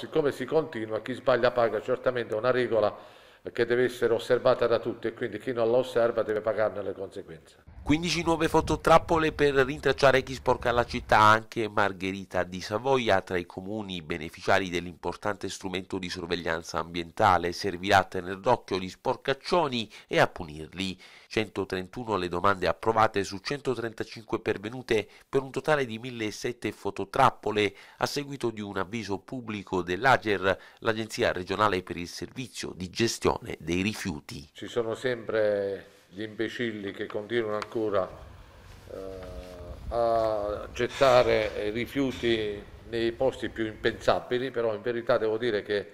Siccome si continua, chi sbaglia paga, certamente è una regola che deve essere osservata da tutti e quindi chi non la osserva deve pagarne le conseguenze. 15 nuove fototrappole per rintracciare chi sporca la città, anche Margherita di Savoia, tra i comuni beneficiari dell'importante strumento di sorveglianza ambientale, servirà a tenere d'occhio gli sporcaccioni e a punirli. 131 le domande approvate su 135 pervenute per un totale di 1007 fototrappole a seguito di un avviso pubblico dell'Ager, l'Agenzia regionale per il servizio di gestione dei rifiuti. Ci sono sempre gli imbecilli che continuano ancora eh, a gettare rifiuti nei posti più impensabili, però in verità devo dire che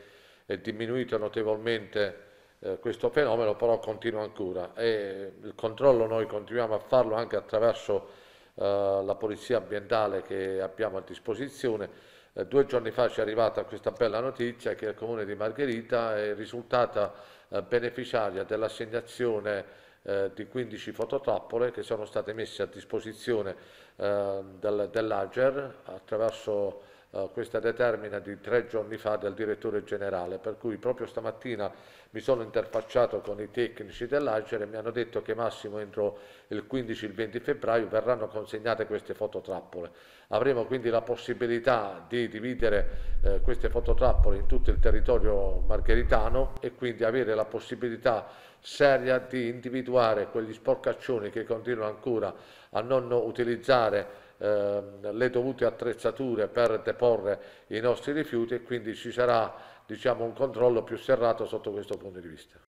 è diminuito notevolmente eh, questo fenomeno, però continua ancora e il controllo noi continuiamo a farlo anche attraverso eh, la polizia ambientale che abbiamo a disposizione. Eh, due giorni fa ci è arrivata questa bella notizia che il comune di Margherita è risultata eh, beneficiaria dell'assegnazione eh, di 15 fototrappole che sono state messe a disposizione eh, del, dell'Ager attraverso eh, questa determina di tre giorni fa del direttore generale, per cui proprio stamattina mi sono interfacciato con i tecnici dell'ACER e mi hanno detto che massimo entro il 15 il 20 febbraio verranno consegnate queste fototrappole. Avremo quindi la possibilità di dividere eh, queste fototrappole in tutto il territorio margheritano e quindi avere la possibilità seria di individuare quegli sporcaccioni che continuano ancora a non utilizzare Ehm, le dovute attrezzature per deporre i nostri rifiuti e quindi ci sarà diciamo, un controllo più serrato sotto questo punto di vista.